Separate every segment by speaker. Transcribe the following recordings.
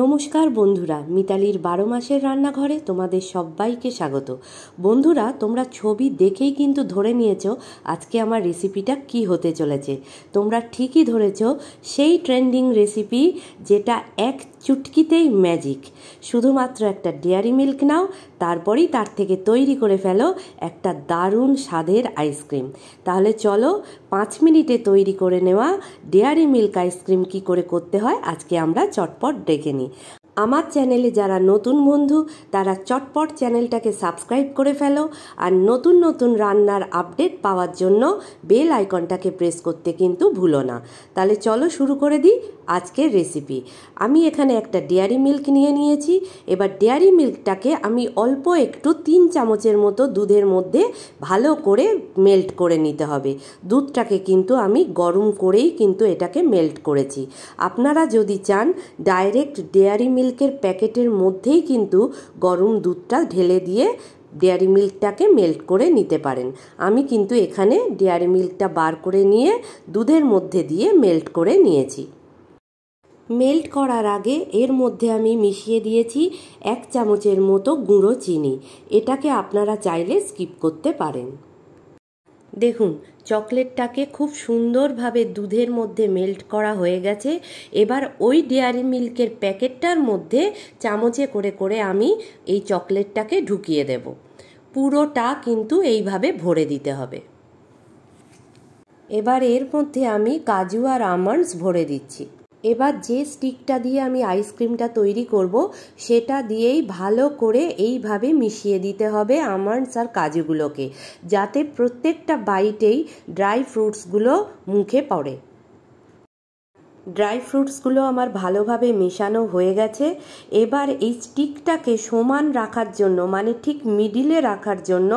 Speaker 1: নমস্কার বন্ধুরা মিতালির বারো মাসের রান্নাঘরে তোমাদের সবাইকে স্বাগত বন্ধুরা তোমরা ছবি দেখেই কিন্তু ধরে নিয়েছ আজকে আমার রেসিপিটা কি হতে চলেছে তোমরা ঠিকই ধরেছ সেই ট্রেন্ডিং রেসিপি যেটা এক চুটকিতেই ম্যাজিক শুধুমাত্র একটা ডেয়ারি মিল্ক নাও তারপরেই তার থেকে তৈরি করে ফেলো একটা দারুণ স্বাদের আইসক্রিম তাহলে চলো পাঁচ মিনিটে তৈরি করে নেওয়া ডেয়ারি মিল্ক আইসক্রিম কি করে করতে হয় আজকে আমরা চটপট ডেকে लेनी আমার চ্যানেলে যারা নতুন বন্ধু তারা চটপট চ্যানেলটাকে সাবস্ক্রাইব করে ফেলো আর নতুন নতুন রান্নার আপডেট পাওয়ার জন্য বেল আইকনটাকে প্রেস করতে কিন্তু ভুলো না তাহলে চলো শুরু করে দিই আজকের রেসিপি আমি এখানে একটা ডেয়ারি মিল্ক নিয়ে নিয়েছি এবার ডেয়ারি মিল্কটাকে আমি অল্প একটু তিন চামচের মতো দুধের মধ্যে ভালো করে মেল্ট করে নিতে হবে দুধটাকে কিন্তু আমি গরম করেই কিন্তু এটাকে মেল্ট করেছি আপনারা যদি চান ডাইরেক্ট ডেয়ারি মিল্ক মিল্কের প্যাকেটের মধ্যেই কিন্তু গরম দুধটা ঢেলে দিয়ে ডেয়ারি মিল্কটাকে মেল্ট করে নিতে পারেন আমি কিন্তু এখানে ডেয়ারি মিল্কটা বার করে নিয়ে দুধের মধ্যে দিয়ে মেল্ট করে নিয়েছি মেল্ট করার আগে এর মধ্যে আমি মিশিয়ে দিয়েছি এক চামচের মতো গুঁড়ো চিনি এটাকে আপনারা চাইলে স্কিপ করতে পারেন দেখুন চকলেটটাকে খুব সুন্দরভাবে দুধের মধ্যে মেল্ট করা হয়ে গেছে এবার ওই ডেয়ারি মিল্কের প্যাকেটটার মধ্যে চামচে করে করে আমি এই চকলেটটাকে ঢুকিয়ে দেব পুরোটা কিন্তু এইভাবে ভরে দিতে হবে এবার এর মধ্যে আমি কাজু আর আমন্ডস ভরে দিচ্ছি এবার যে স্টিকটা দিয়ে আমি আইসক্রিমটা তৈরি করব সেটা দিয়েই ভালো করে এইভাবে মিশিয়ে দিতে হবে আমন্ডস আর কাজুগুলোকে যাতে প্রত্যেকটা বাইটেই ড্রাই ফ্রুটসগুলো মুখে পড়ে ড্রাই ফ্রুটসগুলো আমার ভালোভাবে মেশানো হয়ে গেছে এবার এই স্টিকটাকে সমান রাখার জন্য মানে ঠিক মিডিলে রাখার জন্য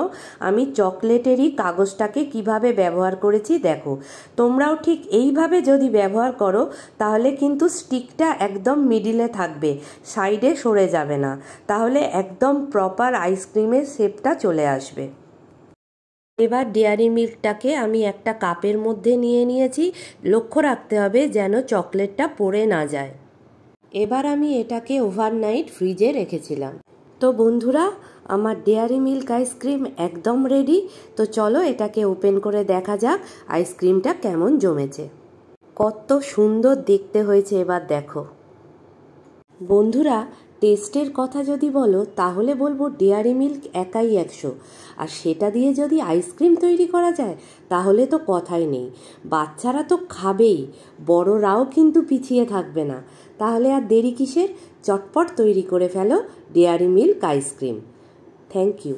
Speaker 1: আমি চকলেটেরই কাগজটাকে কিভাবে ব্যবহার করেছি দেখো তোমরাও ঠিক এইভাবে যদি ব্যবহার করো তাহলে কিন্তু স্টিকটা একদম মিডিলে থাকবে সাইডে সরে যাবে না তাহলে একদম প্রপার আইসক্রিমের শেপটা চলে আসবে এবার ডেয়ারি মিল্কটাকে আমি একটা কাপের মধ্যে নিয়ে নিয়েছি লক্ষ্য রাখতে হবে যেন চকলেটটা পড়ে না যায় এবার আমি এটাকে ওভারনাইট ফ্রিজে রেখেছিলাম তো বন্ধুরা আমার ডেয়ারি মিল্ক আইসক্রিম একদম রেডি তো চলো এটাকে ওপেন করে দেখা যাক আইসক্রিমটা কেমন জমেছে কত সুন্দর দেখতে হয়েছে এবার দেখো বন্ধুরা টেস্টের কথা যদি বলো তাহলে বলবো ডেয়ারি মিল্ক একাই একশো আর সেটা দিয়ে যদি আইসক্রিম তৈরি করা যায় তাহলে তো কথাই নেই বাচ্চারা তো খাবেই বড়রাও কিন্তু পিছিয়ে থাকবে না তাহলে আর দেরি কিসের চটপট তৈরি করে ফেলো Dairy Milk ice cream thank you